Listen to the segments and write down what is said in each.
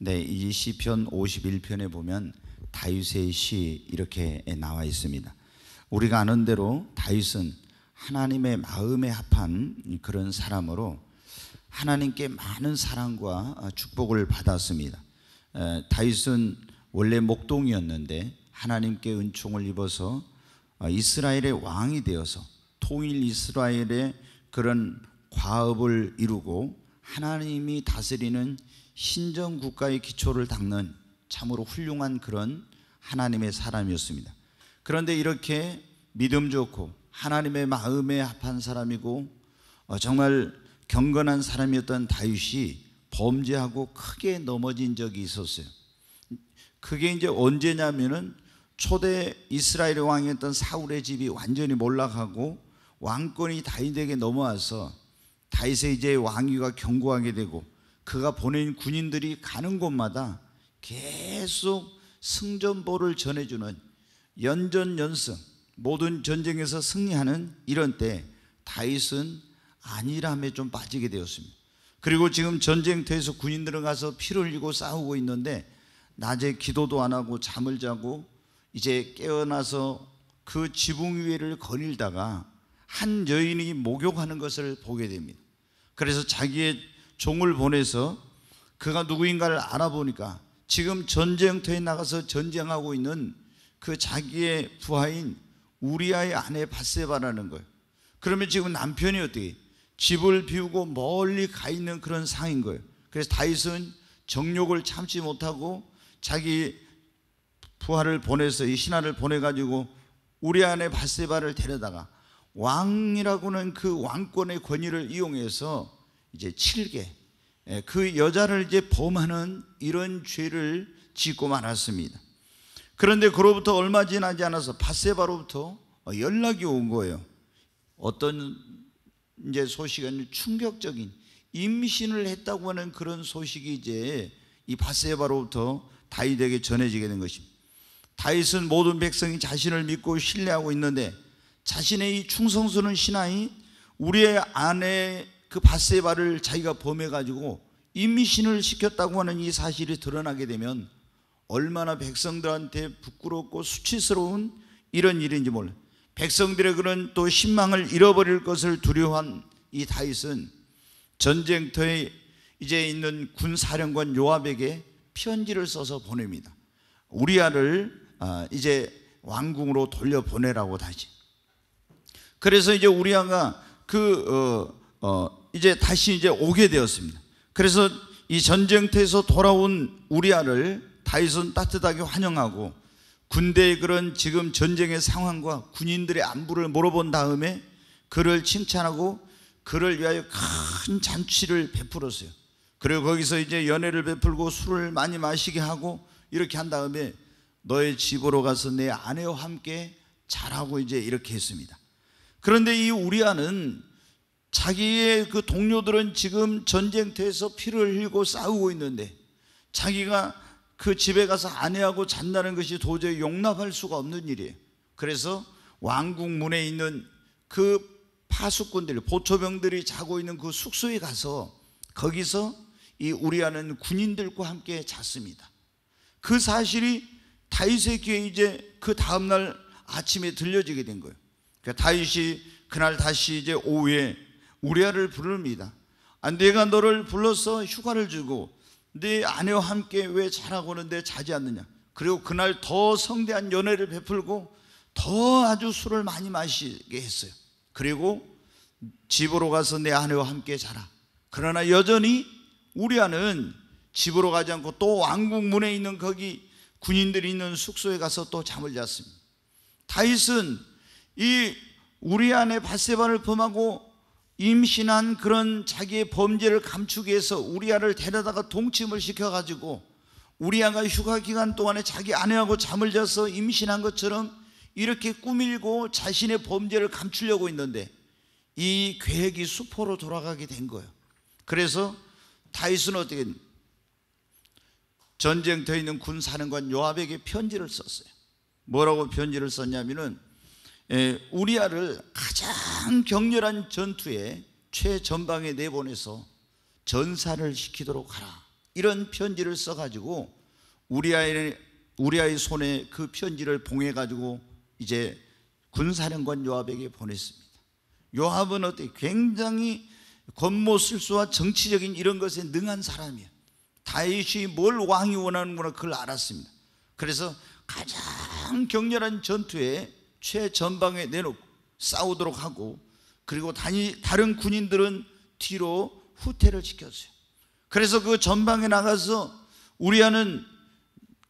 네, 이 시편 51편에 보면 다윗의 시 이렇게 나와 있습니다. 우리가 아는 대로 다윗은 하나님의 마음에 합한 그런 사람으로 하나님께 많은 사랑과 축복을 받았습니다. 다윗은 원래 목동이었는데 하나님께 은총을 입어서 어, 이스라엘의 왕이 되어서 통일 이스라엘의 그런 과업을 이루고 하나님이 다스리는 신정 국가의 기초를 닦는 참으로 훌륭한 그런 하나님의 사람이었습니다. 그런데 이렇게 믿음 좋고 하나님의 마음에 합한 사람이고 어, 정말 경건한 사람이었던 다윗이 범죄하고 크게 넘어진 적이 있었어요. 그게 이제 언제냐면은 초대 이스라엘 왕이었던 사울의 집이 완전히 몰락하고 왕권이 다윗에게 넘어와서 다윗의 이제 왕위가 경고하게 되고 그가 보낸 군인들이 가는 곳마다 계속 승전보를 전해주는 연전연승 모든 전쟁에서 승리하는 이런 때 다윗은 안일함에 좀 빠지게 되었습니다. 그리고 지금 전쟁터에서 군인들은 가서 피를 흘리고 싸우고 있는데 낮에 기도도 안 하고 잠을 자고 이제 깨어나서 그 지붕 위를 거닐다가 한 여인이 목욕하는 것을 보게 됩니다. 그래서 자기의 종을 보내서 그가 누구인가를 알아보니까 지금 전쟁터에 나가서 전쟁하고 있는 그 자기의 부하인 우리아의 아내 바세바라는 거예요. 그러면 지금 남편이 어떻게 집을 비우고 멀리 가 있는 그런 상인 거예요. 그래서 다윗은 정욕을 참지 못하고 자기 부하를 보내서 이 신하를 보내가지고 우리 아내 바세바를 데려다가 왕이라고는 그 왕권의 권위를 이용해서 이제 7개 예, 그 여자를 이제 범하는 이런 죄를 짓고 말았습니다. 그런데 그로부터 얼마 지나지 않아서 바세바로부터 연락이 온 거예요. 어떤 이제 소식은 충격적인 임신을 했다고 하는 그런 소식이 이제 이 바세바로부터 다윗에게 전해지게 된 것입니다. 다윗은 모든 백성이 자신을 믿고 신뢰하고 있는데 자신의 이 충성스러운 신앙이 우리의 아내 그 바세바를 자기가 범해가지고 임신을 시켰다고 하는 이 사실이 드러나게 되면 얼마나 백성들한테 부끄럽고 수치스러운 이런 일인지 몰라. 백성들의 그런 또 신망을 잃어버릴 것을 두려워한 이 다윗은 전쟁터에 이제 있는 군 사령관 요압에게 편지를 써서 보냅니다. 우리아를 아, 이제 왕궁으로 돌려 보내라고 다시. 그래서 이제 우리아가 그 어, 어, 이제 다시 이제 오게 되었습니다. 그래서 이 전쟁터에서 돌아온 우리아를 다윗은 따뜻하게 환영하고 군대의 그런 지금 전쟁의 상황과 군인들의 안부를 물어본 다음에 그를 칭찬하고 그를 위하여 큰 잔치를 베풀었어요. 그리고 거기서 이제 연애를 베풀고 술을 많이 마시게 하고 이렇게 한 다음에 너의 집으로 가서 내 아내와 함께 자라고 이제 이렇게 했습니다. 그런데 이 우리아는 자기의 그 동료들은 지금 전쟁터에서 피를 흘리고 싸우고 있는데 자기가 그 집에 가서 아내하고 잔다는 것이 도저히 용납할 수가 없는 일이에요. 그래서 왕궁 문에 있는 그 파수꾼들, 보초병들이 자고 있는 그 숙소에 가서 거기서 이 우리아는 군인들과 함께 잤습니다. 그 사실이 다윗의 귀에 이제 그 다음날 아침에 들려지게 된 거예요. 그러니까 다윗이 그날 다시 이제 오후에 우리아를 부릅니다. 아, 내가 너를 불러서 휴가를 주고 네 아내와 함께 왜 자라고 하는데 자지 않느냐. 그리고 그날 더 성대한 연애를 베풀고 더 아주 술을 많이 마시게 했어요. 그리고 집으로 가서 내 아내와 함께 자라. 그러나 여전히 우리아는 집으로 가지 않고 또 왕국 문에 있는 거기 군인들이 있는 숙소에 가서 또 잠을 잤습니다. 다윗은 이 우리안의 바세바를 범하고 임신한 그런 자기의 범죄를 감추기 위해서 우리아를 데려다가 동침을 시켜가지고 우리아가 휴가 기간 동안에 자기 아내하고 잠을 자서 임신한 것처럼 이렇게 꾸밀고 자신의 범죄를 감추려고 했는데 이 계획이 수포로 돌아가게 된 거예요. 그래서 다이슨 어떻게 전쟁터에 있는 군 사령관 요압에게 편지를 썼어요. 뭐라고 편지를 썼냐면은 예, 우리아를 가장 격렬한 전투에 최전방에 내보내서 전사를 시키도록 하라 이런 편지를 써가지고 우리아의, 우리아의 손에 그 편지를 봉해가지고 이제 군사령관 요압에게 보냈습니다 요압은 어때 굉장히 겉모술수와 정치적인 이런 것에 능한 사람이야 다윗이 뭘 왕이 원하는구나 그걸 알았습니다 그래서 가장 격렬한 전투에 최전방에 내놓고 싸우도록 하고 그리고 단이, 다른 군인들은 뒤로 후퇴를 시켰어요. 그래서 그 전방에 나가서 우리아는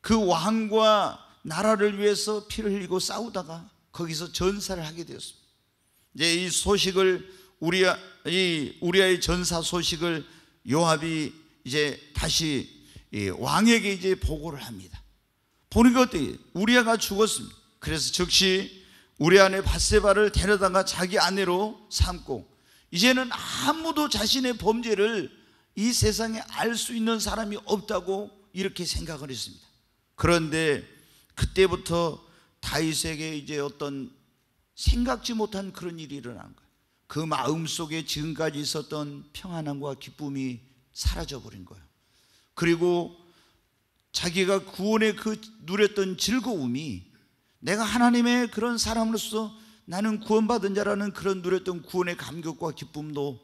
그 왕과 나라를 위해서 피를 흘리고 싸우다가 거기서 전사를 하게 되었습니다. 이제 이 소식을 우리아 이 우리아의 전사 소식을 요압이 이제 다시 왕에게 이제 보고를 합니다. 보니까 어때 우리아가 죽었습니다. 그래서 즉시 우리 아내 바세바를 데려다가 자기 아내로 삼고 이제는 아무도 자신의 범죄를 이 세상에 알 수 있는 사람이 없다고 이렇게 생각을 했습니다. 그런데 그때부터 다윗에게 이제 어떤 생각지 못한 그런 일이 일어난 거예요. 그 마음 속에 지금까지 있었던 평안함과 기쁨이 사라져 버린 거예요. 그리고 자기가 구원에 그 누렸던 즐거움이 내가 하나님의 그런 사람으로서 나는 구원받은 자라는 그런 누렸던 구원의 감격과 기쁨도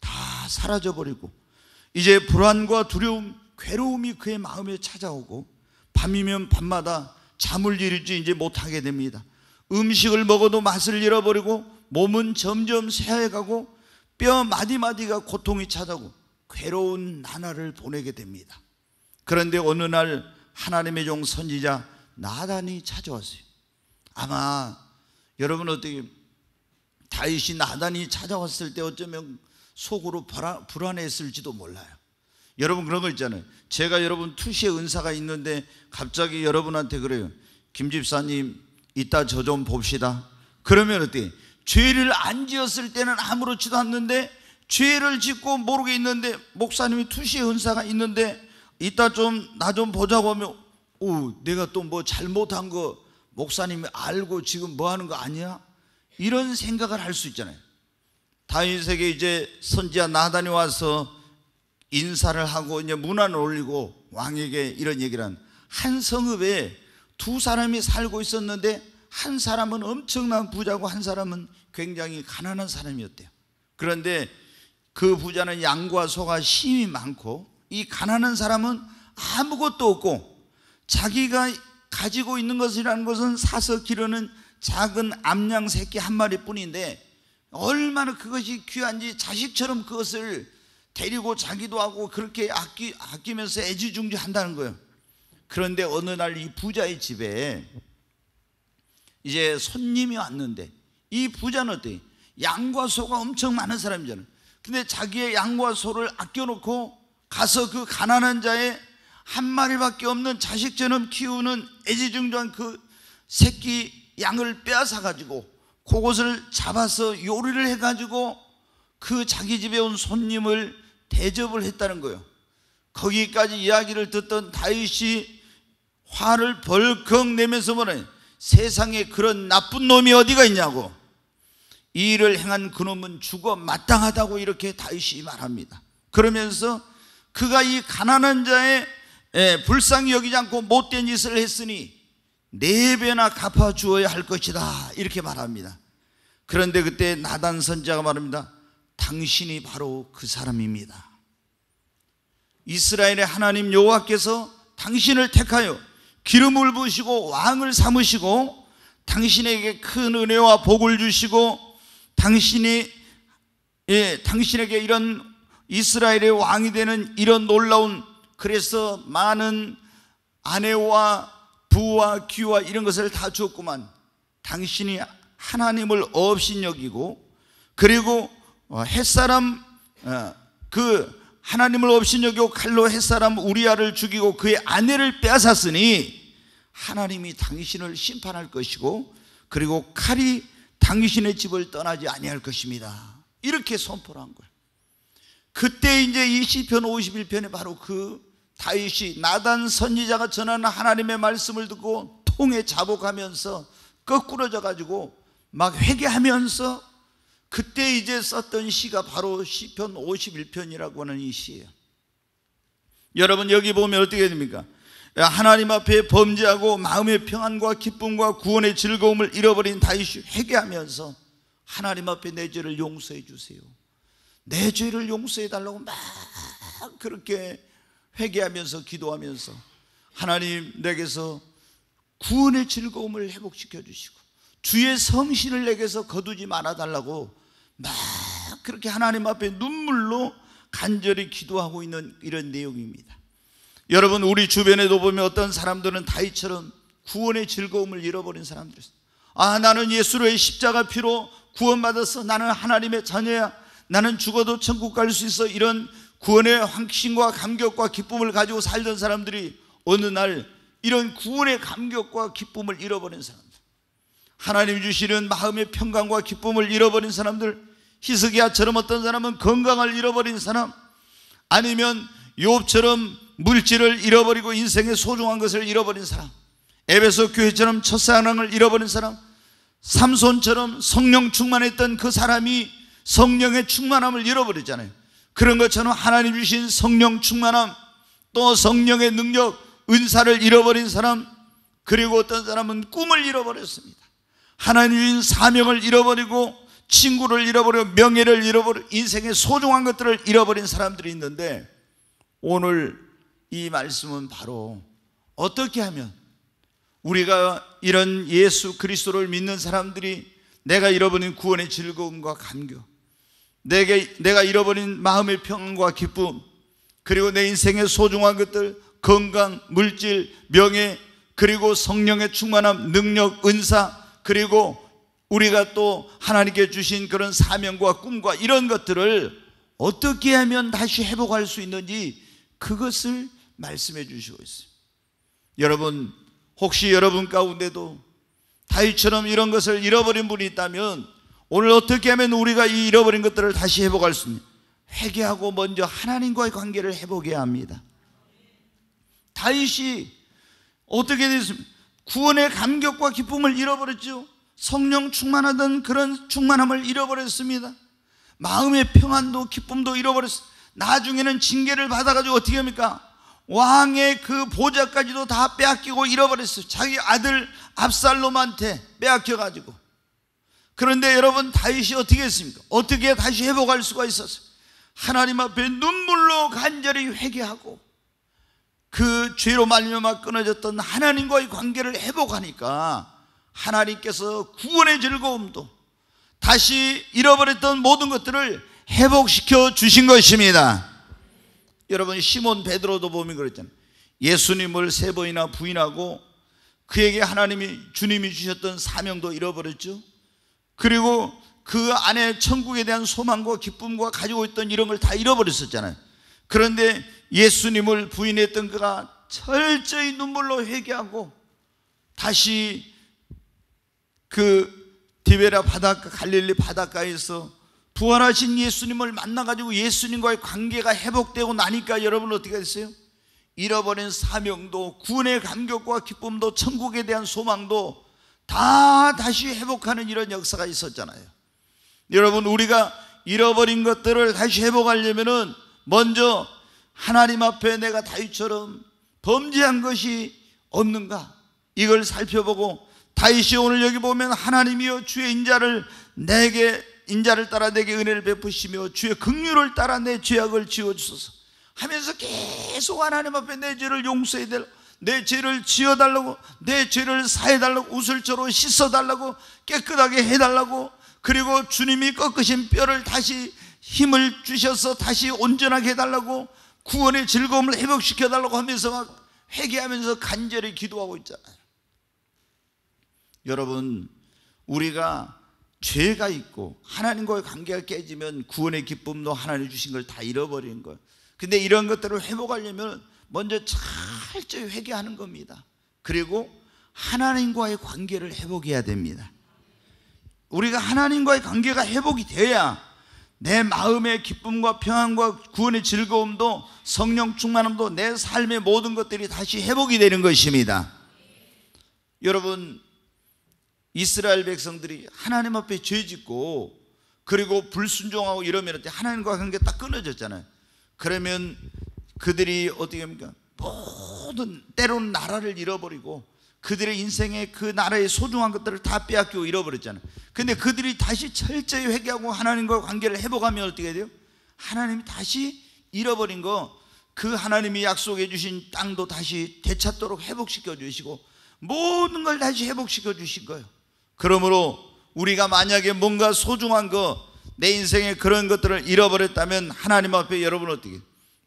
다 사라져버리고 이제 불안과 두려움, 괴로움이 그의 마음에 찾아오고 밤이면 밤마다 잠을 이루지 이제 못하게 됩니다. 음식을 먹어도 맛을 잃어버리고 몸은 점점 쇠해가고 뼈 마디마디가 고통이 찾아오고 괴로운 나날을 보내게 됩니다. 그런데 어느 날 하나님의 종 선지자 나단이 찾아왔어요. 아마 여러분 어떻게 다윗이 나단이 찾아왔을 때 어쩌면 속으로 불안했을지도 몰라요. 여러분 그런 거 있잖아요. 제가 여러분 투시의 은사가 있는데 갑자기 여러분한테 그래요. 김 집사님 이따 저 좀 봅시다. 그러면 어때? 죄를 안 지었을 때는 아무렇지도 않는데 죄를 짓고 모르게 있는데 목사님이 투시의 은사가 있는데 이따 좀 나좀 좀 보자고 하면 오, 내가 또 뭐 잘못한 거 목사님이 알고 지금 뭐 하는 거 아니야? 이런 생각을 할 수 있잖아요. 다윗에게 이제 선지자 나단이 와서 인사를 하고 이제 문안을 올리고 왕에게 이런 얘기를 한. 한 성읍에 두 사람이 살고 있었는데 한 사람은 엄청난 부자고 한 사람은 굉장히 가난한 사람이었대요. 그런데 그 부자는 양과 소가 심이 많고 이 가난한 사람은 아무것도 없고 자기가 가지고 있는 것이라는 것은 사서 기르는 작은 암양 새끼 한 마리뿐인데 얼마나 그것이 귀한지 자식처럼 그것을 데리고 자기도 하고 그렇게 아끼, 아끼면서 애지중지한다는 거예요. 그런데 어느 날 이 부자의 집에 이제 손님이 왔는데 이 부자는 어때? 양과 소가 엄청 많은 사람이잖아요. 근데 자기의 양과 소를 아껴놓고 가서 그 가난한 자의 한 마리밖에 없는 자식처럼 키우는 애지중지한 그 새끼 양을 빼앗아 가지고 그것을 잡아서 요리를 해 가지고 그 자기 집에 온 손님을 대접을 했다는 거예요. 거기까지 이야기를 듣던 다윗이 화를 벌컥 내면서 뭐래 세상에 그런 나쁜 놈이 어디가 있냐고 이 일을 행한 그놈은 죽어 마땅하다고 이렇게 다윗이 말합니다. 그러면서 그가 이 가난한 자의 예, 불쌍히 여기지 않고 못된 짓을 했으니 네 배나 갚아 주어야 할 것이다. 이렇게 말합니다. 그런데 그때 나단 선자가 말합니다. 당신이 바로 그 사람입니다. 이스라엘의 하나님 여호와께서 당신을 택하여 기름을 부시고 왕을 삼으시고 당신에게 큰 은혜와 복을 주시고 당신이 예, 당신에게 이런 이스라엘의 왕이 되는 이런 놀라운 그래서 많은 아내와 부와 귀와 이런 것을 다 주었구만. 당신이 하나님을 없인 여기고 그리고 어, 햇사람 어, 그 하나님을 없인 여기고 칼로 햇사람 우리아를 죽이고 그의 아내를 빼앗았으니 하나님이 당신을 심판할 것이고 그리고 칼이 당신의 집을 떠나지 아니할 것입니다. 이렇게 선포를 한 거예요. 그때 이제 이 시편 51편에 바로 그 다윗이 나단 선지자가 전하는 하나님의 말씀을 듣고 통에 자복하면서 거꾸러져 가지고 막 회개하면서 그때 이제 썼던 시가 바로 시편 51편이라고 하는 이 시예요. 여러분 여기 보면 어떻게 됩니까? 하나님 앞에 범죄하고 마음의 평안과 기쁨과 구원의 즐거움을 잃어버린 다윗이 회개하면서 하나님 앞에 내 죄를 용서해 주세요. 내 죄를 용서해 달라고 막 그렇게 회개하면서 기도하면서 하나님 내게서 구원의 즐거움을 회복시켜 주시고 주의 성신을 내게서 거두지 말아 달라고 막 그렇게 하나님 앞에 눈물로 간절히 기도하고 있는 이런 내용입니다. 여러분 우리 주변에도 보면 어떤 사람들은 다이처럼 구원의 즐거움을 잃어버린 사람들이 있어요. 아 나는 예수로의 십자가 피로 구원받아서 나는 하나님의 자녀야. 나는 죽어도 천국 갈 수 있어. 이런 구원의 확신과 감격과 기쁨을 가지고 살던 사람들이 어느 날 이런 구원의 감격과 기쁨을 잃어버린 사람들 하나님 주시는 마음의 평강과 기쁨을 잃어버린 사람들 희석이야처럼 어떤 사람은 건강을 잃어버린 사람 아니면 욥처럼 물질을 잃어버리고 인생의 소중한 것을 잃어버린 사람 에베소 교회처럼 첫사랑을 잃어버린 사람 삼손처럼 성령 충만했던 그 사람이 성령의 충만함을 잃어버리잖아요 그런 것처럼 하나님 주신 성령 충만함, 또 성령의 능력, 은사를 잃어버린 사람, 그리고 어떤 사람은 꿈을 잃어버렸습니다. 하나님 주신 사명을 잃어버리고 친구를 잃어버려 명예를 잃어버려 인생의 소중한 것들을 잃어버린 사람들이 있는데 오늘 이 말씀은 바로 어떻게 하면 우리가 이런 예수 그리스도를 믿는 사람들이 내가 잃어버린 구원의 즐거움과 감격 내게, 내가 잃어버린 마음의 평안과 기쁨, 그리고 내 인생의 소중한 것들, 건강, 물질, 명예, 그리고 성령의 충만함, 능력, 은사, 그리고 우리가 또 하나님께 주신 그런 사명과 꿈과 이런 것들을 어떻게 하면 다시 회복할 수 있는지 그것을 말씀해 주시고 있어요. 여러분, 혹시 여러분 가운데도 다윗처럼 이런 것을 잃어버린 분이 있다면 오늘 어떻게 하면 우리가 이 잃어버린 것들을 다시 회복할 수 있는 회개하고 먼저 하나님과의 관계를 회복해야 합니다. 다윗이 어떻게 됐습니까? 구원의 감격과 기쁨을 잃어버렸죠. 성령 충만하던 그런 충만함을 잃어버렸습니다. 마음의 평안도 기쁨도 잃어버렸어. 나중에는 징계를 받아가지고 어떻게 합니까? 왕의 그 보좌까지도 다 빼앗기고 잃어버렸어요. 자기 아들 압살롬한테 빼앗겨가지고. 그런데 여러분 다윗이 어떻게 했습니까? 어떻게 다시 회복할 수가 있었어요? 하나님 앞에 눈물로 간절히 회개하고 그 죄로 말미암아 끊어졌던 하나님과의 관계를 회복하니까 하나님께서 구원의 즐거움도 다시 잃어버렸던 모든 것들을 회복시켜 주신 것입니다. 여러분 시몬 베드로도 보면 그랬잖아요. 예수님을 세 번이나 부인하고 그에게 하나님이 주님이 주셨던 사명도 잃어버렸죠. 그리고 그 안에 천국에 대한 소망과 기쁨과 가지고 있던 이름을 다 잃어버렸었잖아요. 그런데 예수님을 부인했던 그가 철저히 눈물로 회개하고 다시 그 디베라 바닷가 갈릴리 바닷가에서 부활하신 예수님을 만나가지고 예수님과의 관계가 회복되고 나니까 여러분 어떻게 됐어요? 잃어버린 사명도 구원의 감격과 기쁨도 천국에 대한 소망도 다 다시 회복하는 이런 역사가 있었잖아요. 여러분, 우리가 잃어버린 것들을 다시 회복하려면은 먼저 하나님 앞에 내가 다윗처럼 범죄한 것이 없는가? 이걸 살펴보고 다윗이 오늘 여기 보면 하나님이여 주의 인자를 내게 인자를 따라 내게 은혜를 베푸시며 주의 긍휼을 따라 내 죄악을 지워 주소서 하면서 계속 하나님 앞에 내 죄를 용서해야 될내 죄를 지어달라고 내 죄를 사해달라고 우슬초로 씻어달라고 깨끗하게 해달라고 그리고 주님이 꺾으신 뼈를 다시 힘을 주셔서 다시 온전하게 해달라고 구원의 즐거움을 회복시켜달라고 하면서 막 회개하면서 간절히 기도하고 있잖아요 여러분 우리가 죄가 있고 하나님과의 관계가 깨지면 구원의 기쁨도 하나님 주신 걸 다 잃어버리는 거예요 근데 이런 것들을 회복하려면 먼저 철저히 회개하는 겁니다. 그리고 하나님과의 관계를 회복해야 됩니다. 우리가 하나님과의 관계가 회복이 돼야 내 마음의 기쁨과 평안과 구원의 즐거움도 성령 충만함도 내 삶의 모든 것들이 다시 회복이 되는 것입니다. 여러분 이스라엘 백성들이 하나님 앞에 죄짓고 그리고 불순종하고 이러면 하나님과 관계 딱 끊어졌잖아요. 그러면 그들이 어떻게 합니까? 모든 때로 나라를 잃어버리고 그들의 인생에 그 나라의 소중한 것들을 다 빼앗기고 잃어버렸잖아요. 근데 그들이 다시 철저히 회개하고 하나님과 관계를 회복하면 어떻게 돼요? 하나님이 다시 잃어버린 거 그 하나님이 약속해 주신 땅도 다시 되찾도록 회복시켜 주시고 모든 걸 다시 회복시켜 주신 거예요. 그러므로 우리가 만약에 뭔가 소중한 거 내 인생에 그런 것들을 잃어버렸다면 하나님 앞에 여러분 어떻게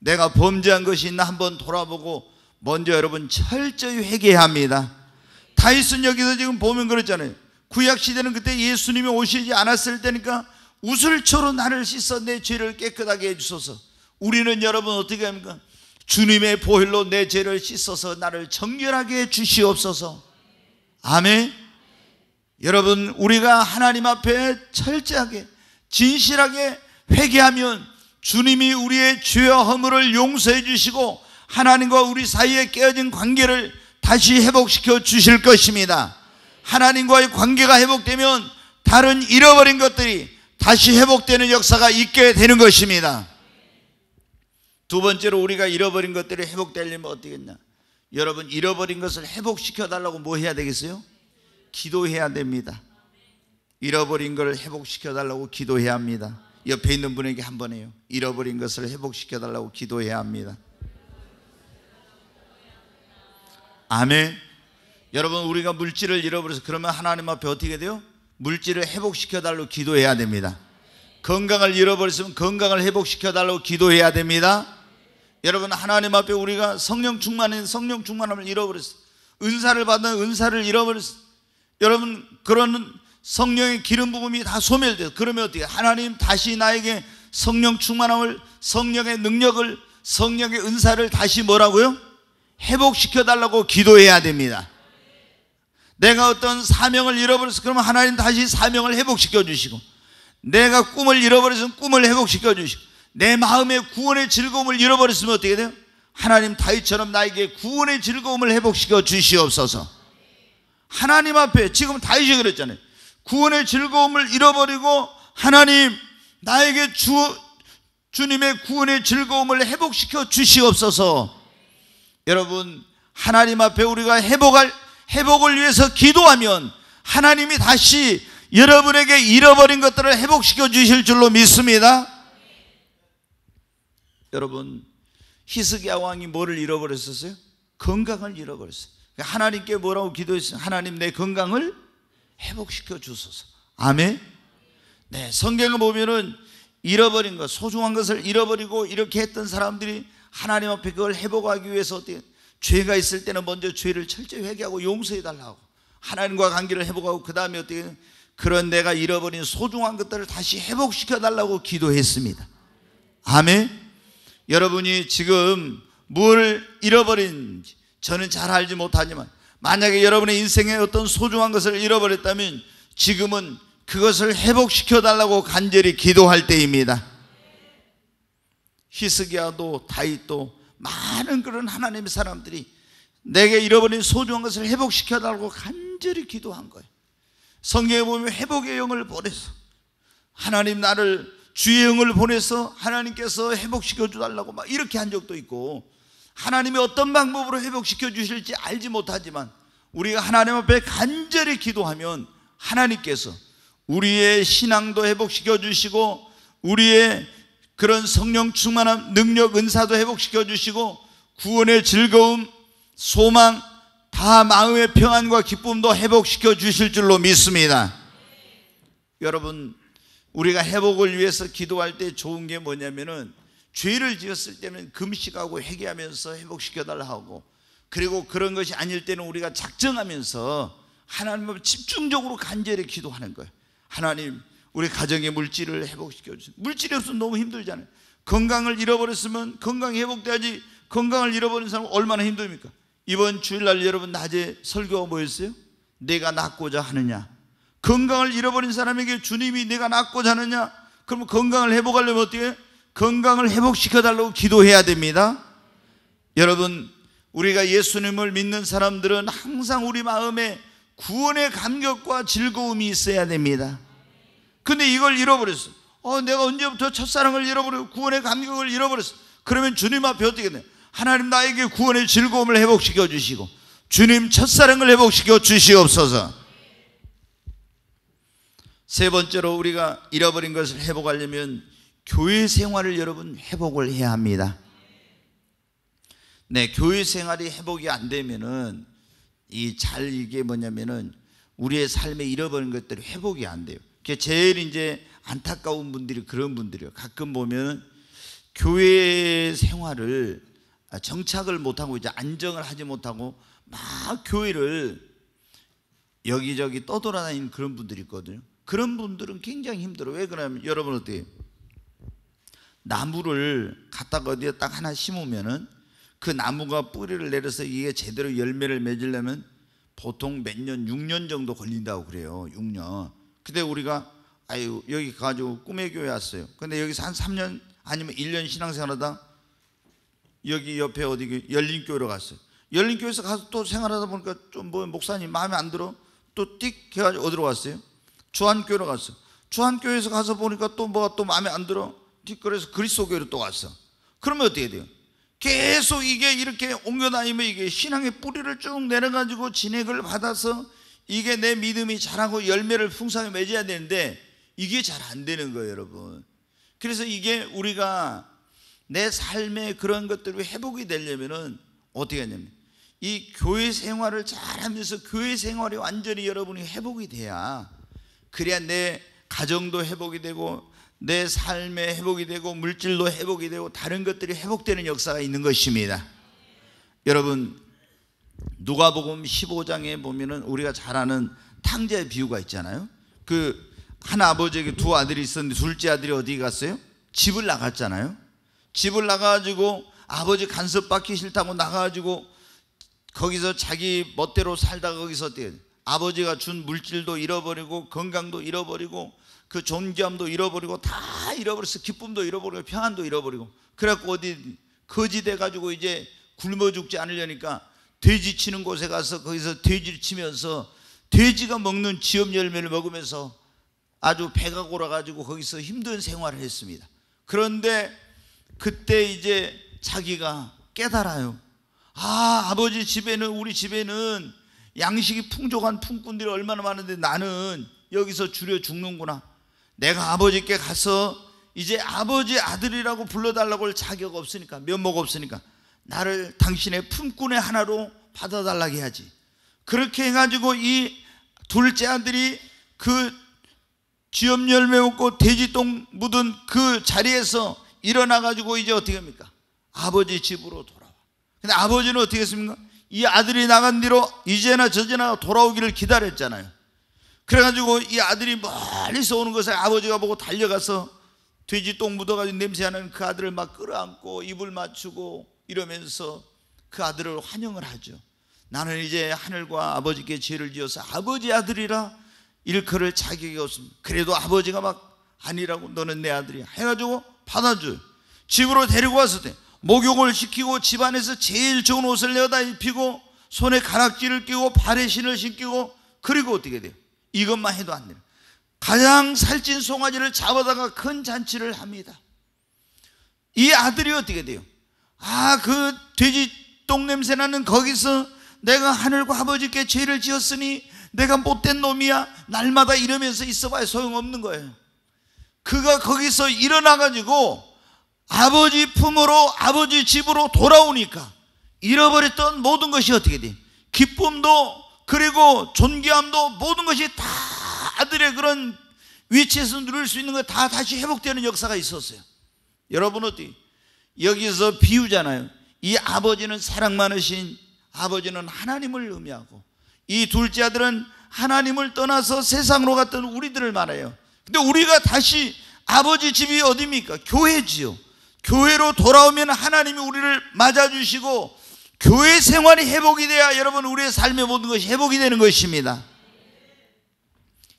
내가 범죄한 것이 있나 한번 돌아보고 먼저 여러분 철저히 회개합니다. 다윗은 여기서 지금 보면 그렇잖아요. 구약 시대는 그때 예수님이 오시지 않았을 때니까 우슬초로 나를 씻어 내 죄를 깨끗하게 해 주소서. 우리는 여러분 어떻게 합니까? 주님의 보혈로 내 죄를 씻어서 나를 정결하게 주시옵소서. 아멘. 여러분 우리가 하나님 앞에 철저하게 진실하게 회개하면 주님이 우리의 죄와 허물을 용서해 주시고 하나님과 우리 사이에 깨어진 관계를 다시 회복시켜 주실 것입니다. 하나님과의 관계가 회복되면 다른 잃어버린 것들이 다시 회복되는 역사가 있게 되는 것입니다. 두 번째로 우리가 잃어버린 것들이 회복되려면 어떻겠냐? 여러분 잃어버린 것을 회복시켜 달라고 뭐 해야 되겠어요? 기도해야 됩니다. 잃어버린 것을 회복시켜 달라고 기도해야 합니다. 옆에 있는 분에게 한 번 해요. 잃어버린 것을 회복시켜 달라고 기도해야 합니다. 아멘. 여러분 우리가 물질을 잃어버려서 그러면 하나님 앞에 어떻게 돼요? 물질을 회복시켜 달라고 기도해야 됩니다. 건강을 잃어버렸으면 건강을 회복시켜 달라고 기도해야 됩니다. 여러분 하나님 앞에 우리가 성령 충만인 성령 충만함을 잃어버렸어. 은사를 받은 은사를 잃어버렸어. 여러분 그런 성령의 기름 부음이 다 소멸돼요. 그러면 어떻게? 하나님 다시 나에게 성령 충만함을, 성령의 능력을, 성령의 은사를 다시 뭐라고요? 회복시켜 달라고 기도해야 됩니다. 내가 어떤 사명을 잃어버려서 그러면 하나님 다시 사명을 회복시켜 주시고 내가 꿈을 잃어버려서 꿈을 회복시켜 주시고 내 마음의 구원의 즐거움을 잃어버렸으면 어떻게 돼요? 하나님 다윗처럼 나에게 구원의 즐거움을 회복시켜 주시옵소서. 하나님 앞에 지금 다윗이 그랬잖아요. 구원의 즐거움을 잃어버리고 하나님 나에게 주, 주님의 구원의 즐거움을 회복시켜 주시옵소서 여러분 하나님 앞에 우리가 회복할 회복을 위해서 기도하면 하나님이 다시 여러분에게 잃어버린 것들을 회복시켜 주실 줄로 믿습니다 여러분 히스기야 왕이 뭐를 잃어버렸었어요? 건강을 잃어버렸어요 하나님께 뭐라고 기도했어요? 하나님 내 건강을 회복시켜 주소서. 아멘. 네, 성경을 보면은 잃어버린 것, 소중한 것을 잃어버리고 이렇게 했던 사람들이 하나님 앞에 그걸 회복하기 위해서 어떻게 죄가 있을 때는 먼저 죄를 철저히 회개하고 용서해 달라고 하나님과 관계를 회복하고 그다음에 어떻게 그런 내가 잃어버린 소중한 것들을 다시 회복시켜 달라고 기도했습니다. 아멘. 여러분이 지금 뭘 잃어버린지 저는 잘 알지 못하지만 만약에 여러분의 인생에 어떤 소중한 것을 잃어버렸다면 지금은 그것을 회복시켜 달라고 간절히 기도할 때입니다. 히스기야도 다윗도 많은 그런 하나님의 사람들이 내게 잃어버린 소중한 것을 회복시켜 달라고 간절히 기도한 거예요. 성경에 보면 회복의 영을 보내서 하나님 나를 주의 영을 보내서 하나님께서 회복시켜 주달라고 막 이렇게 한 적도 있고 하나님이 어떤 방법으로 회복시켜 주실지 알지 못하지만 우리가 하나님 앞에 간절히 기도하면 하나님께서 우리의 신앙도 회복시켜 주시고 우리의 그런 성령 충만함 능력 은사도 회복시켜 주시고 구원의 즐거움 소망 다 마음의 평안과 기쁨도 회복시켜 주실 줄로 믿습니다 여러분 우리가 회복을 위해서 기도할 때 좋은 게 뭐냐면은 죄를 지었을 때는 금식하고 회개하면서 회복시켜달라 하고 그리고 그런 것이 아닐 때는 우리가 작정하면서 하나님 을 집중적으로 간절히 기도하는 거예요 하나님 우리 가정의 물질을 회복시켜 주세요 물질이 없으면 너무 힘들잖아요 건강을 잃어버렸으면 건강이 회복돼야지 건강을 잃어버린 사람 얼마나 힘듭니까? 이번 주일날 여러분 낮에 설교가 뭐였어요? 내가 낫고자 하느냐 건강을 잃어버린 사람에게 주님이 내가 낫고자 하느냐 그러면 건강을 회복하려면 어떻게 건강을 회복시켜 달라고 기도해야 됩니다. 여러분, 우리가 예수님을 믿는 사람들은 항상 우리 마음에 구원의 감격과 즐거움이 있어야 됩니다. 근데 이걸 잃어버렸어. 어, 내가 언제부터 첫사랑을 잃어버려 구원의 감격을 잃어버렸어. 그러면 주님 앞에 어떻게 돼? 하나님 나에게 구원의 즐거움을 회복시켜 주시고 주님 첫사랑을 회복시켜 주시옵소서. 세 번째로 우리가 잃어버린 것을 회복하려면 교회 생활을 여러분 회복을 해야 합니다. 네, 교회 생활이 회복이 안 되면은 이 잘 이게 뭐냐면은 우리의 삶에 잃어버린 것들이 회복이 안 돼요. 그 제일 이제 안타까운 분들이 그런 분들이요. 가끔 보면 교회 생활을 정착을 못하고 이제 안정을 하지 못하고 막 교회를 여기저기 떠돌아다니는 그런 분들이 있거든요. 그런 분들은 굉장히 힘들어왜 그러냐면 여러분 어때요? 나무를 갖다가 어디에 딱 하나 심으면은 그 나무가 뿌리를 내려서 이게 제대로 열매를 맺으려면 보통 몇 년, 6년 정도 걸린다고 그래요. 6년. 근데 우리가 아유, 여기 가지고 가 꿈의 교회 왔어요. 근데 여기서 한 3년 아니면 1년 신앙생활 하다 여기 옆에 어디 그 열린교회로 갔어요. 열린교회에서 가서 또 생활하다 보니까 좀 뭐 목사님 마음에 안 들어? 또 띡 해가지고 어디로 갔어요? 주한교회로 갔어요. 주한교회에서 가서 보니까 또 뭐가 또 마음에 안 들어? 그래서 그리스도교로 또 왔어. 그러면 어떻게 돼요? 계속 이게 이렇게 옮겨다니며 이게 신앙의 뿌리를 쭉 내려가지고 진액을 받아서 이게 내 믿음이 자라고 열매를 풍성히 맺어야 되는데 이게 잘 안 되는 거예요, 여러분. 그래서 이게 우리가 내 삶에 그런 것들을 회복이 되려면은 어떻게 하냐면 이 교회 생활을 잘 하면서 교회 생활이 완전히 여러분이 회복이 돼야 그래야 내 가정도 회복이 되고 내 삶의 회복이 되고 물질로 회복이 되고 다른 것들이 회복되는 역사가 있는 것입니다. 여러분 누가복음 15장에 보면은 우리가 잘 아는 탕자의 비유가 있잖아요. 그 한 아버지에게 두 아들이 있었는데 둘째 아들이 어디 갔어요? 집을 나갔잖아요. 집을 나가가지고 아버지 간섭받기 싫다고 나가가지고 거기서 자기 멋대로 살다가 거기서 어때요? 아버지가 준 물질도 잃어버리고 건강도 잃어버리고 그 존귀함도 잃어버리고 다 잃어버렸어. 기쁨도 잃어버리고 평안도 잃어버리고. 그래갖고 어디 거지돼 가지고 이제 굶어 죽지 않으려니까 돼지 치는 곳에 가서 거기서 돼지를 치면서 돼지가 먹는 지엽 열매를 먹으면서 아주 배가 골아가지고 거기서 힘든 생활을 했습니다. 그런데 그때 이제 자기가 깨달아요. 아, 아버지 집에는, 우리 집에는 양식이 풍족한 품꾼들이 얼마나 많은데 나는 여기서 줄여 죽는구나. 내가 아버지께 가서 이제 아버지 아들이라고 불러달라고 할 자격 없으니까 면목 없으니까 나를 당신의 품꾼의 하나로 받아달라고 해야지 그렇게 해가지고 이 둘째 아들이 그쥐엄 열매 먹고 돼지똥 묻은 그 자리에서 일어나가지고 이제 어떻게 합니까? 아버지 집으로 돌아와 근데 아버지는 어떻게 했습니까? 이 아들이 나간 뒤로 이제나 저제나 돌아오기를 기다렸잖아요 그래가지고 이 아들이 멀리서 오는 것을 아버지가 보고 달려가서 돼지 똥 묻어가지고 냄새나는 그 아들을 막 끌어안고 입을 맞추고 이러면서 그 아들을 환영을 하죠. 나는 이제 하늘과 아버지께 죄를 지어서 아버지 아들이라 일컬을 자격이 없습니다. 그래도 아버지가 막 아니라고 너는 내 아들이야 해가지고 받아줘요. 집으로 데리고 와서 돼. 목욕을 시키고 집안에서 제일 좋은 옷을 내어다 입히고 손에 가락지를 끼고 발에 신을 신기고 그리고 어떻게 돼요? 이것만 해도 안 돼요. 가장 살찐 송아지를 잡아다가 큰 잔치를 합니다. 이 아들이 어떻게 돼요? 아, 그 돼지 똥 냄새 나는 거기서 내가 하늘과 아버지께 죄를 지었으니 내가 못된 놈이야. 날마다 이러면서 있어봐야 소용없는 거예요. 그가 거기서 일어나가지고 아버지 품으로 아버지 집으로 돌아오니까 잃어버렸던 모든 것이 어떻게 돼? 기쁨도 그리고 존귀함도 모든 것이 다 아들의 그런 위치에서 누릴 수 있는 거 다 다시 회복되는 역사가 있었어요. 여러분 어디 여기서 비유잖아요. 이 아버지는 사랑 많으신 아버지는 하나님을 의미하고 이 둘째 아들은 하나님을 떠나서 세상으로 갔던 우리들을 말해요. 근데 우리가 다시 아버지 집이 어디입니까? 교회지요. 교회로 돌아오면 하나님이 우리를 맞아주시고 교회 생활이 회복이 돼야 여러분 우리의 삶의 모든 것이 회복이 되는 것입니다.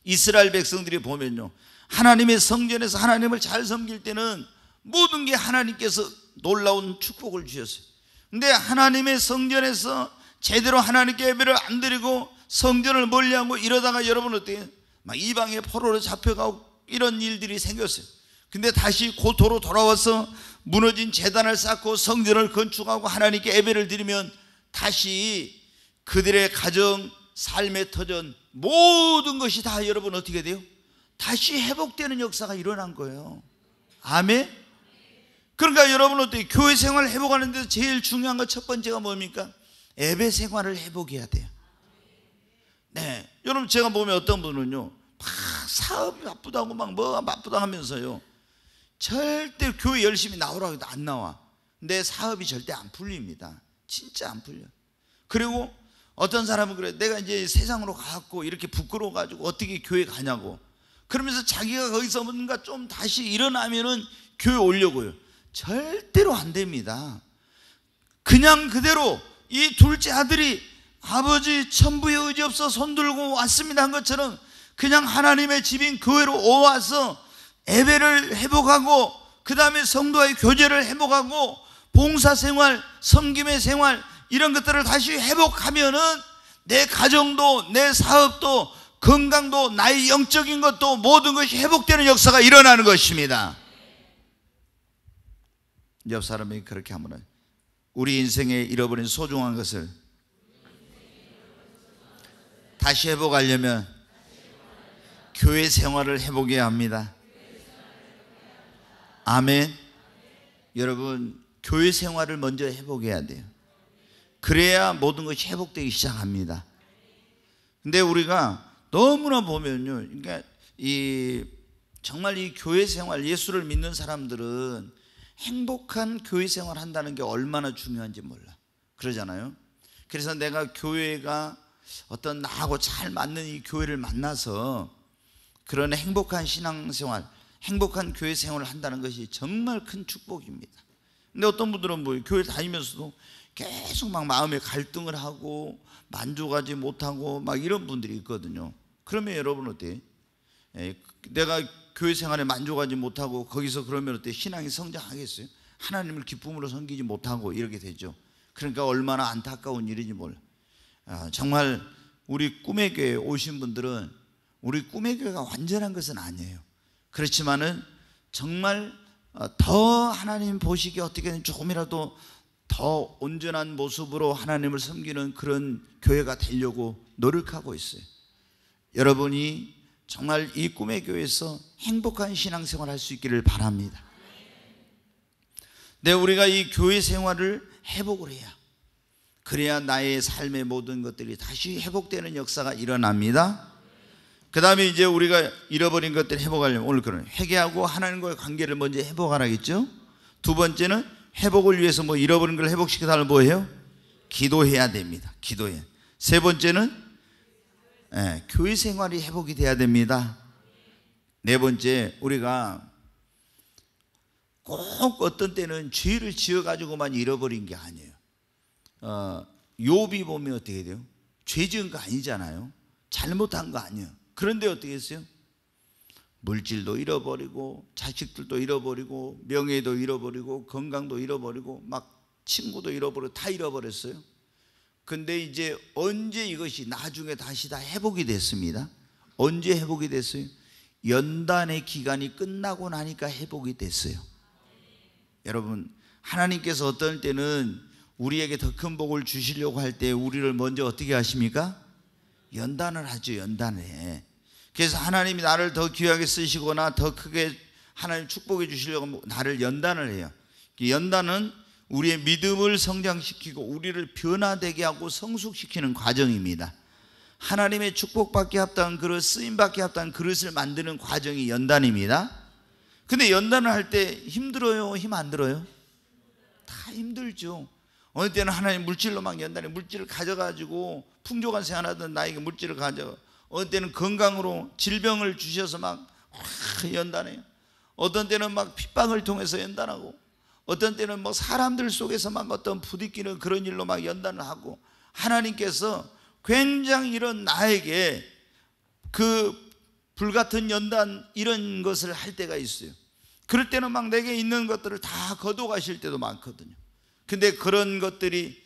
이스라엘 백성들이 보면요. 하나님의 성전에서 하나님을 잘 섬길 때는 모든 게 하나님께서 놀라운 축복을 주셨어요. 근데 하나님의 성전에서 제대로 하나님께 예배를 안 드리고 성전을 멀리하고 이러다가 여러분 어떻게 막 이방의 포로로 잡혀가고 이런 일들이 생겼어요. 근데 다시 고토로 돌아와서 무너진 재단을 쌓고 성전을 건축하고 하나님께 예배를 드리면 다시 그들의 가정, 삶의 터전 모든 것이 다 여러분 어떻게 돼요? 다시 회복되는 역사가 일어난 거예요. 아멘. 그러니까 여러분 어떻게 교회 생활 회복하는 데 제일 중요한 것첫 번째가 뭡니까? 예배 생활을 회복해야 돼요. 네. 여러분 제가 보면 어떤 분은요. 막 사업 바쁘다고 막 뭐가 바쁘다 하면서요. 절대 교회 열심히 나오라고 해도 안 나와. 내 사업이 절대 안 풀립니다. 진짜 안 풀려. 그리고 어떤 사람은 그래. 내가 이제 세상으로 가고 이렇게 부끄러워가지고 어떻게 교회 가냐고. 그러면서 자기가 거기서 뭔가 좀 다시 일어나면은 교회 오려고요. 절대로 안 됩니다. 그냥 그대로 이 둘째 아들이 아버지 천부의 의지 없어 손 들고 왔습니다 한 것처럼 그냥 하나님의 집인 교회로 오와서 예배를 회복하고 그 다음에 성도와의 교제를 회복하고 봉사생활, 성김의 생활 이런 것들을 다시 회복하면은 내 가정도 내 사업도 건강도 나의 영적인 것도 모든 것이 회복되는 역사가 일어나는 것입니다. 옆 사람이 그렇게 하면 우리 인생에 잃어버린 소중한 것을 다시 회복하려면 교회 생활을 회복해야 합니다. 아멘. 여러분, 교회 생활을 먼저 회복해야 돼요. 그래야 모든 것이 회복되기 시작합니다. 근데 우리가 너무나 보면요. 그러니까 이 정말 이 교회 생활, 예수를 믿는 사람들은 행복한 교회 생활 한다는 게 얼마나 중요한지 몰라. 그러잖아요. 그래서 내가 교회가 어떤 나하고 잘 맞는 이 교회를 만나서 그런 행복한 신앙생활, 행복한 교회 생활을 한다는 것이 정말 큰 축복입니다. 근데 어떤 분들은 뭐 교회 다니면서도 계속 막 마음에 갈등을 하고 만족하지 못하고 막 이런 분들이 있거든요. 그러면 여러분 어때? 예, 내가 교회 생활에 만족하지 못하고 거기서 그러면 어때? 신앙이 성장하겠어요? 하나님을 기쁨으로 섬기지 못하고 이렇게 되죠. 그러니까 얼마나 안타까운 일인지 몰라. 아, 정말 우리 꿈의 교회 오신 분들은 우리 꿈의 교회가 완전한 것은 아니에요. 그렇지만은 정말 어, 더 하나님 보시기에 어떻게든 조금이라도 더 온전한 모습으로 하나님을 섬기는 그런 교회가 되려고 노력하고 있어요. 여러분이 정말 이 꿈의 교회에서 행복한 신앙생활 할 수 있기를 바랍니다. 근 우리가 이 교회 생활을 회복을 해야 그래야 나의 삶의 모든 것들이 다시 회복되는 역사가 일어납니다. 그 다음에 이제 우리가 잃어버린 것들 회복하려면 오늘 그런 회개하고 하나님과의 관계를 먼저 회복하라겠죠. 두 번째는 회복을 위해서 뭐 잃어버린 걸회복시켜달라고 뭐예요? 기도해야 됩니다. 기도해. 세 번째는 예, 교회 생활이 회복이 돼야 됩니다. 네 번째 우리가 꼭 어떤 때는 죄를 지어가지고만 잃어버린 게 아니에요. 어, 요비 보면 어떻게 돼요? 죄 지은 거 아니잖아요. 잘못한 거 아니에요. 그런데 어떻게 했어요? 물질도 잃어버리고 자식들도 잃어버리고 명예도 잃어버리고 건강도 잃어버리고 막 친구도 잃어버리다 잃어버렸어요. 근데 이제 언제 이것이 나중에 다시 다 회복이 됐습니다. 언제 회복이 됐어요? 연단의 기간이 끝나고 나니까 회복이 됐어요. 여러분, 하나님께서 어떤 때는 우리에게 더 큰 복을 주시려고 할 때 우리를 먼저 어떻게 하십니까? 연단을 하죠, 연단에. 그래서 하나님이 나를 더 귀하게 쓰시거나 더 크게 하나님 축복해 주시려고 나를 연단을 해요. 그 연단은 우리의 믿음을 성장시키고 우리를 변화되게 하고 성숙시키는 과정입니다. 하나님의 축복받기 합당한 그릇, 쓰임받기 합당한 그릇을 만드는 과정이 연단입니다. 근데 연단을 할 때 힘들어요? 힘 안 들어요? 다 힘들죠. 어느 때는 하나님 물질로 막 연단해 물질을 가져가지고 풍족한 생활하던 나에게 물질을 가져 가 어떤 때는 건강으로 질병을 주셔서 막 연단해요. 어떤 때는 막 핍박을 통해서 연단하고 어떤 때는 뭐 사람들 속에서 막 어떤 부딪히는 그런 일로 막 연단을 하고 하나님께서 굉장히 이런 나에게 그 불같은 연단 이런 것을 할 때가 있어요. 그럴 때는 막 내게 있는 것들을 다 거둬가실 때도 많거든요. 근데 그런 것들이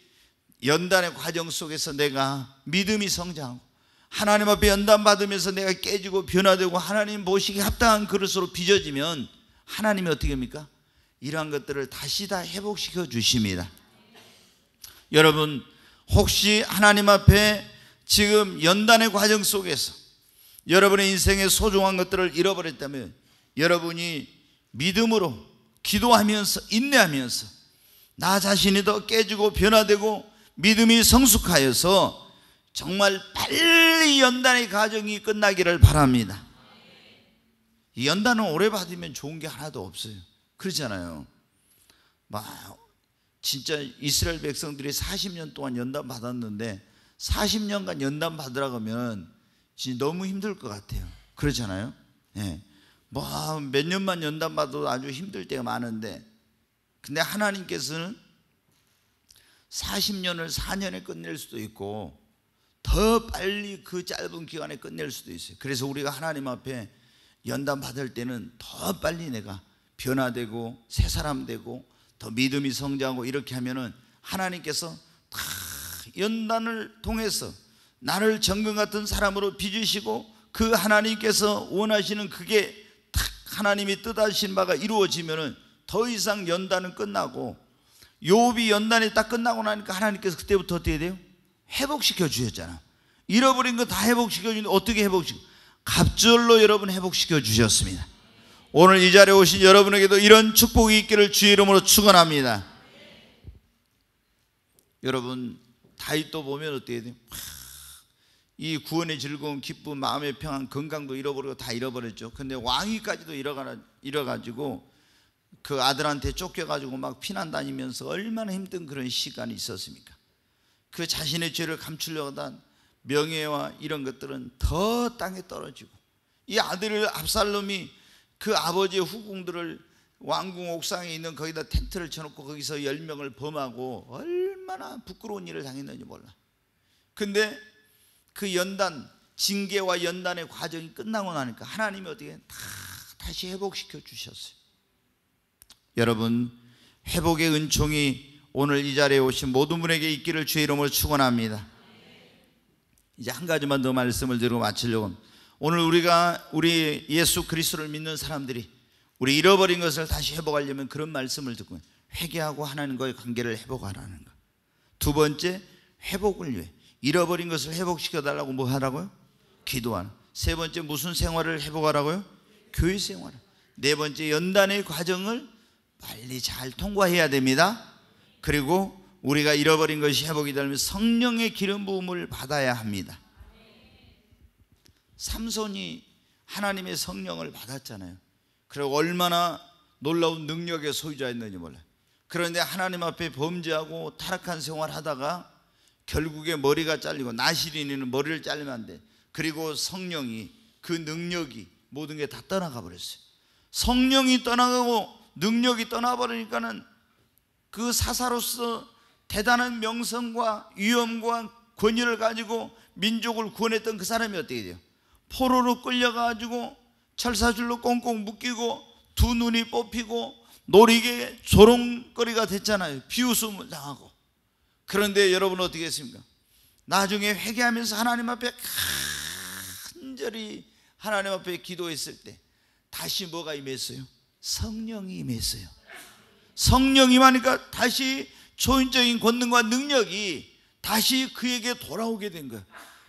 연단의 과정 속에서 내가 믿음이 성장하고 하나님 앞에 연단받으면서 내가 깨지고 변화되고 하나님 보시기 합당한 그릇으로 빚어지면 하나님이 어떻게 합니까? 이러한 것들을 다시 다 회복시켜 주십니다. 여러분 혹시 하나님 앞에 지금 연단의 과정 속에서 여러분의 인생의 소중한 것들을 잃어버렸다면 여러분이 믿음으로 기도하면서 인내하면서 나 자신이 더 깨지고 변화되고 믿음이 성숙하여서 정말 빨리 연단의 과정이 끝나기를 바랍니다. 이 연단은 오래 받으면 좋은 게 하나도 없어요. 그렇잖아요. 막 진짜 이스라엘 백성들이 40년 동안 연단 받았는데 40년간 연단 받으라 그러면 진짜 너무 힘들 것 같아요. 그렇잖아요. 예. 뭐몇 년만 연단 받아도 아주 힘들 때가 많은데 근데 하나님께서는 40년을 4년에 끝낼 수도 있고 더 빨리 그 짧은 기간에 끝낼 수도 있어요. 그래서 우리가 하나님 앞에 연단 받을 때는 더 빨리 내가 변화되고 새 사람 되고 더 믿음이 성장하고 이렇게 하면은 하나님께서 다 연단을 통해서 나를 정금 같은 사람으로 빚으시고 그 하나님께서 원하시는 그게 탁 하나님이 뜻하신 바가 이루어지면은 더 이상 연단은 끝나고 요비 연단이 딱 끝나고 나니까 하나님께서 그때부터 어떻게 돼요? 회복시켜 주셨잖아. 잃어버린 거 다 회복시켜 주는데 어떻게 회복시켜? 갑절로 여러분 회복시켜 주셨습니다. 오늘 이 자리에 오신 여러분에게도 이런 축복이 있기를 주의 이름으로 축원합니다. 여러분 다윗도 보면 어때요? 이 구원의 즐거움, 기쁨, 마음의 평안, 건강도 잃어버리고 다 잃어버렸죠. 근데 왕위까지도 잃어가, 지고그 아들한테 쫓겨가지고 막 피난 다니면서 얼마나 힘든 그런 시간이 있었습니까? 그 자신의 죄를 감추려고 한 명예와 이런 것들은 더 땅에 떨어지고 이 아들을 압살롬이 그 아버지의 후궁들을 왕궁 옥상에 있는 거기다 텐트를 쳐놓고 거기서 열명을 범하고 얼마나 부끄러운 일을 당했는지 몰라 근데 그 연단 징계와 연단의 과정이 끝나고 나니까 하나님이 어떻게 다 다시 회복시켜 주셨어요 여러분 회복의 은총이 오늘 이 자리에 오신 모든 분에게 있기를 주의 이름으로 축원합니다. 이제 한 가지만 더 말씀을 드리고 마치려고 합니다. 오늘 우리가 우리 예수 그리스도를 믿는 사람들이 우리 잃어버린 것을 다시 회복하려면 그런 말씀을 듣고 회개하고 하나님과의 관계를 회복하라는 것. 두 번째 회복을 위해 잃어버린 것을 회복시켜 달라고 뭐 하라고요? 기도하는. 세 번째 무슨 생활을 회복하라고요? 교회 생활. 네 번째 연단의 과정을 빨리 잘 통과해야 됩니다. 그리고 우리가 잃어버린 것이 회복이 되면 려 성령의 기름 부음을 받아야 합니다. 삼손이 하나님의 성령을 받았잖아요. 그리고 얼마나 놀라운 능력의 소유자였는지 몰라요. 그런데 하나님 앞에 범죄하고 타락한 생활하다가 결국에 머리가 잘리고 나시린이는 머리를 잘리면 안 돼. 그리고 성령이 그 능력이 모든 게 다 떠나가 버렸어요. 성령이 떠나가고 능력이 떠나버리니까는 그 사사로서 대단한 명성과 위엄과 권위를 가지고 민족을 구원했던 그 사람이 어떻게 돼요? 포로로 끌려가지고 철사줄로 꽁꽁 묶이고 두 눈이 뽑히고 놀이개 조롱거리가 됐잖아요. 비웃음 당하고. 그런데 여러분 어떻게 했습니까? 나중에 회개하면서 하나님 앞에 간절히 하나님 앞에 기도했을 때 다시 뭐가 임했어요? 성령이 임했어요. 성령이 많으니까 다시 초인적인 권능과 능력이 다시 그에게 돌아오게 된 거야.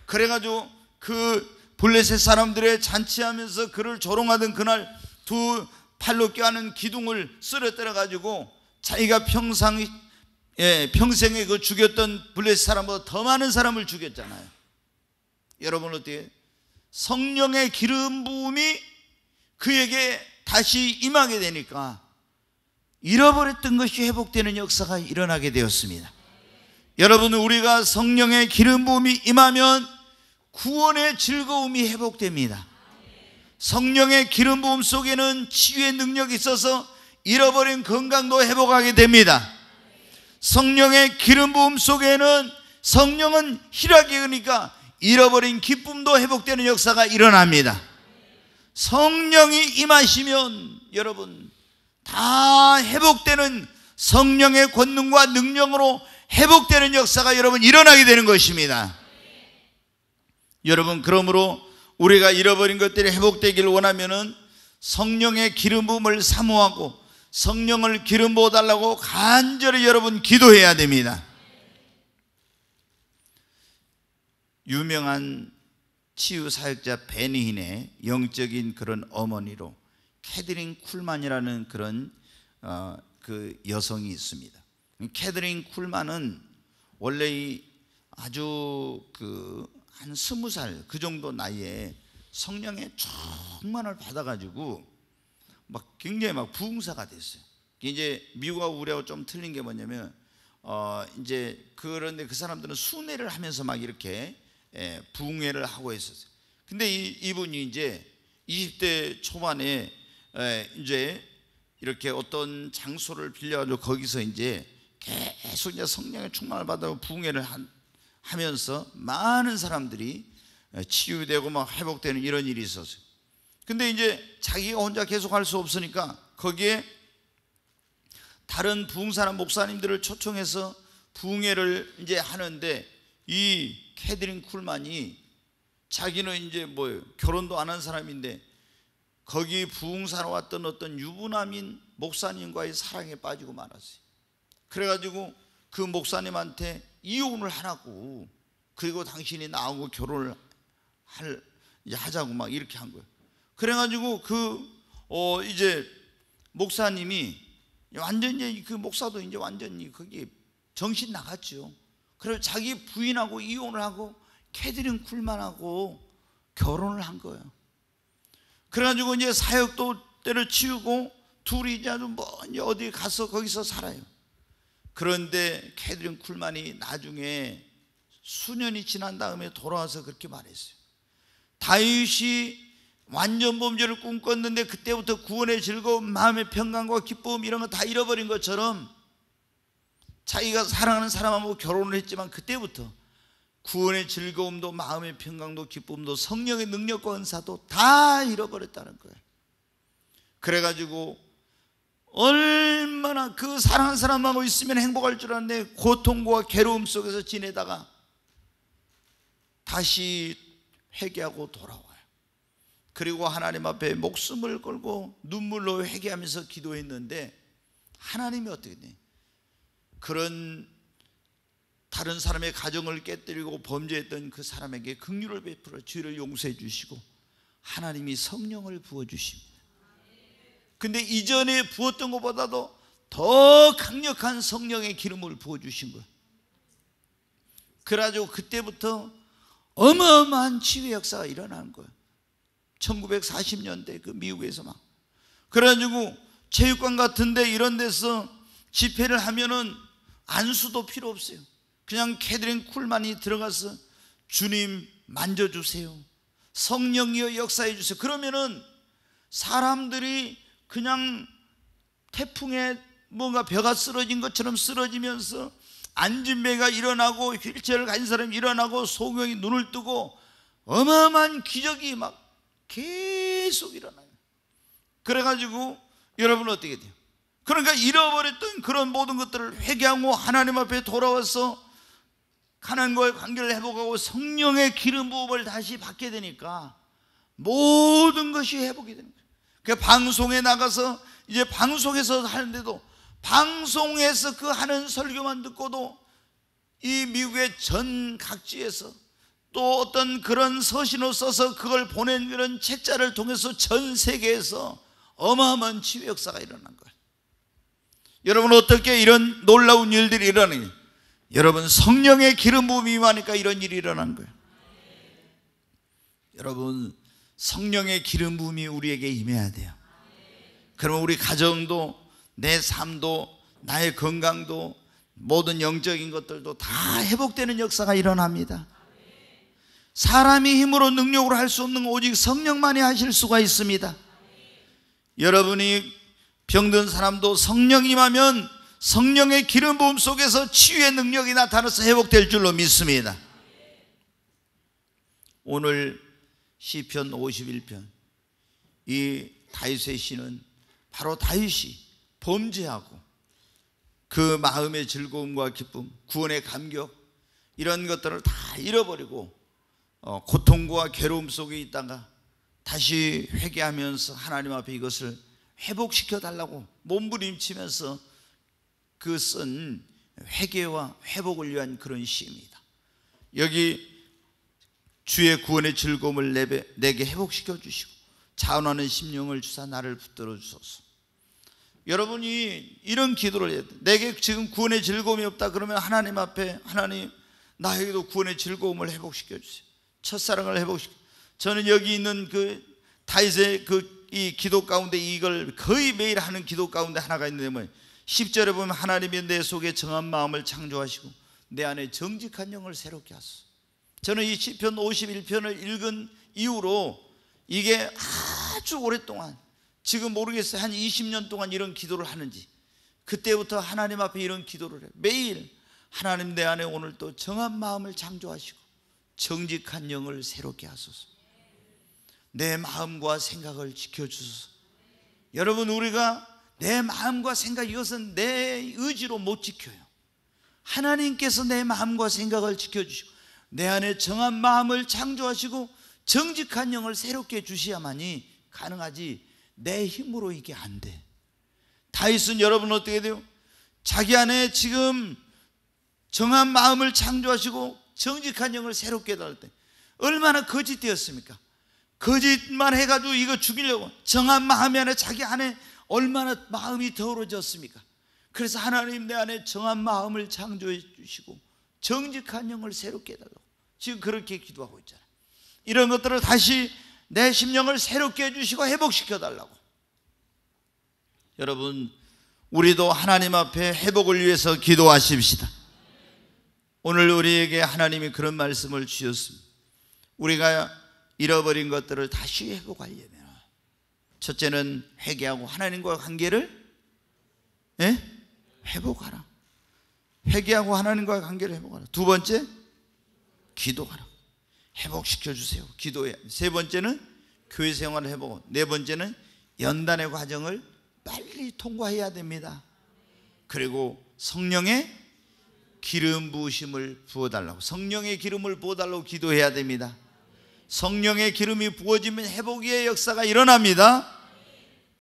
그래가지고 그 블레셋 사람들의 잔치하면서 그를 조롱하던 그날 두 팔로 껴안은 기둥을 쓰러뜨려 가지고 자기가 평상 예, 평생에 그 죽였던 블레셋 사람보다 더 많은 사람을 죽였잖아요. 여러분 어떻게 성령의 기름 부음이 그에게 다시 임하게 되니까 잃어버렸던 것이 회복되는 역사가 일어나게 되었습니다. 여러분 우리가 성령의 기름 부음이 임하면 구원의 즐거움이 회복됩니다. 성령의 기름 부음 속에는 치유의 능력이 있어서 잃어버린 건강도 회복하게 됩니다. 성령의 기름 부음 속에는 성령은 희락이니까 잃어버린 기쁨도 회복되는 역사가 일어납니다. 성령이 임하시면 여러분 다 회복되는 성령의 권능과 능력으로 회복되는 역사가 여러분 일어나게 되는 것입니다. 여러분 그러므로 우리가 잃어버린 것들이 회복되기를 원하면은 성령의 기름 부음을 사모하고 성령을 기름 부어 달라고 간절히 여러분 기도해야 됩니다. 유명한 치유 사역자 베니힌의 영적인 그런 어머니로 캐드린 쿨만이라는 그런 어, 그 여성이 있습니다. 캐드린 쿨만은 원래 이 아주 그 한 스무 살 그 정도 나이에 성령의 충만을 받아가지고 막 굉장히 막 부흥사가 됐어요. 이제 미국하고 우리하고 좀 틀린 게 뭐냐면 어 이제 그런데 그 사람들은 순회를 하면서 막 이렇게 예, 부흥회를 하고 있었어요. 근데 이, 이분이 이제 20대 초반에 예, 이제 이렇게 어떤 장소를 빌려가지고 거기서 이제 계속 이제 성령의 충만을 받아 부흥회를 하면서 많은 사람들이 예, 치유되고 막 회복되는 이런 일이 있었어요. 근데 이제 자기가 혼자 계속 할 수 없으니까 거기에 다른 부흥사람 목사님들을 초청해서 부흥회를 이제 하는데 이 캐드린 쿨만이 자기는 이제 뭐 결혼도 안 한 사람인데 거기 부흥사로 왔던 어떤 유부남인 목사님과의 사랑에 빠지고 말았어요. 그래가지고 그 목사님한테 이혼을 하라고 그리고 당신이 나하고 결혼을 할, 하자고 막 이렇게 한 거예요. 그래가지고 그어 이제 목사님이 완전히 그 목사도 이제 완전히 거기 정신 나갔죠. 그리고 자기 부인하고 이혼을 하고 캐드린 쿨만하고 결혼을 한 거예요. 그래가지고 이제 사역도 때를 치우고 둘이 이제 아주 먼 어디 가서 거기서 살아요. 그런데 캐드린 쿨만이 나중에 수년이 지난 다음에 돌아와서 그렇게 말했어요. 다윗이 완전 범죄를 꿈꿨는데 그때부터 구원의 즐거움, 마음의 평강과 기쁨 이런 거 다 잃어버린 것처럼 자기가 사랑하는 사람하고 결혼을 했지만 그때부터 구원의 즐거움도 마음의 평강도 기쁨도 성령의 능력과 은사도 다 잃어버렸다는 거예요. 그래가지고 얼마나 그 사랑하는 사람하고 있으면 행복할 줄 알았는데 고통과 괴로움 속에서 지내다가 다시 회개하고 돌아와요. 그리고 하나님 앞에 목숨을 걸고 눈물로 회개하면서 기도했는데 하나님이 어떻게 돼? 그런 다른 사람의 가정을 깨뜨리고 범죄했던 그 사람에게 긍휼을 베풀어 죄를 용서해 주시고 하나님이 성령을 부어 주십니다. 근데 이전에 부었던 것보다도 더 강력한 성령의 기름을 부어 주신 거예요. 그래가지고 그때부터 어마어마한 치유 역사가 일어난 거예요. 1940년대 그 미국에서 막 그래가지고 체육관 같은데 이런 데서 집회를 하면은 안수도 필요 없어요. 그냥 캐드링 쿨만이 들어가서 주님 만져주세요. 성령이여 역사해 주세요. 그러면은 사람들이 그냥 태풍에 뭔가 벼가 쓰러진 것처럼 쓰러지면서 앉은 배가 일어나고 휠체어를 가진 사람이 일어나고 소경이 눈을 뜨고 어마어마한 기적이 막 계속 일어나요. 그래가지고 여러분 어떻게 돼요? 그러니까 잃어버렸던 그런 모든 것들을 회개하고 하나님 앞에 돌아와서 하나님과의 관계를 회복하고 성령의 기름 부음을 다시 받게 되니까 모든 것이 회복이 되는 거그 그러니까 방송에 나가서 이제 방송에서 하는데도 방송에서 그 하는 설교만 듣고도 이 미국의 전 각지에서 또 어떤 그런 서신을 써서 그걸 보낸 그런 책자를 통해서 전 세계에서 어마어마한 치유 역사가 일어난 거예요. 여러분 어떻게 이런 놀라운 일들이 일어나냐? 여러분 성령의 기름 부음이 임하니까 이런 일이 일어난 거예요. 여러분 성령의 기름 부음이 우리에게 임해야 돼요. 그러면 우리 가정도 내 삶도 나의 건강도 모든 영적인 것들도 다 회복되는 역사가 일어납니다. 사람이 힘으로 능력으로 할 수 없는 오직 성령만이 하실 수가 있습니다. 여러분이 병든 사람도 성령 임하면 성령의 기름 부음 속에서 치유의 능력이 나타나서 회복될 줄로 믿습니다. 오늘 시편 51편 이 다윗의 시는 바로 다윗이 범죄하고 그 마음의 즐거움과 기쁨, 구원의 감격 이런 것들을 다 잃어버리고 어, 고통과 괴로움 속에 있다가 다시 회개하면서 하나님 앞에 이것을 회복시켜 달라고 몸부림치면서 그것은 회개와 회복을 위한 그런 시입니다. 여기 주의 구원의 즐거움을 내게 회복시켜 주시고 자원하는 심령을 주사 나를 붙들어 주소서. 여러분이 이런 기도를 해야 돼. 내게 지금 구원의 즐거움이 없다 그러면 하나님 앞에 하나님 나에게도 구원의 즐거움을 회복시켜 주세요. 첫사랑을 회복시켜. 저는 여기 있는 그 다윗의 그 이 기도 가운데 이걸 거의 매일 하는 기도 가운데 하나가 있는데 뭐 10절에 보면 하나님이 내 속에 정한 마음을 창조하시고 내 안에 정직한 영을 새롭게 하소서. 저는 이 시편 51편을 읽은 이후로 이게 아주 오랫동안 지금 모르겠어요. 한 20년 동안 이런 기도를 하는지. 그때부터 하나님 앞에 이런 기도를 해. 매일 하나님 내 안에 오늘 또 정한 마음을 창조하시고 정직한 영을 새롭게 하소서. 내 마음과 생각을 지켜 주소서. 여러분 우리가 내 마음과 생각 이것은 내 의지로 못 지켜요. 하나님께서 내 마음과 생각을 지켜주시고 내 안에 정한 마음을 창조하시고 정직한 영을 새롭게 주셔야만이 가능하지 내 힘으로 이게 안 돼. 다윗은 여러분 어떻게 돼요? 자기 안에 지금 정한 마음을 창조하시고 정직한 영을 새롭게 달때 얼마나 거짓되었습니까? 거짓만 해가지고 이거 죽이려고 정한 마음 안에 자기 안에 얼마나 마음이 더러워졌습니까? 그래서 하나님 내 안에 정한 마음을 창조해 주시고 정직한 영을 새롭게 해달라고 지금 그렇게 기도하고 있잖아요 이런 것들을 다시 내 심령을 새롭게 해주시고 회복시켜 달라고 여러분 우리도 하나님 앞에 회복을 위해서 기도하십시다 오늘 우리에게 하나님이 그런 말씀을 주셨습니다 우리가 잃어버린 것들을 다시 회복하려면 첫째는 회개하고 하나님과 관계를 에? 예? 회복하라. 회개하고 하나님과 관계를 회복하라. 두 번째 기도하라. 회복시켜 주세요. 기도해. 세 번째는 교회 생활을 해보고 네 번째는 연단의 과정을 빨리 통과해야 됩니다. 그리고 성령의 기름 부으심을 부어달라고 성령의 기름을 부어달라고 기도해야 됩니다. 성령의 기름이 부어지면 회복의 역사가 일어납니다.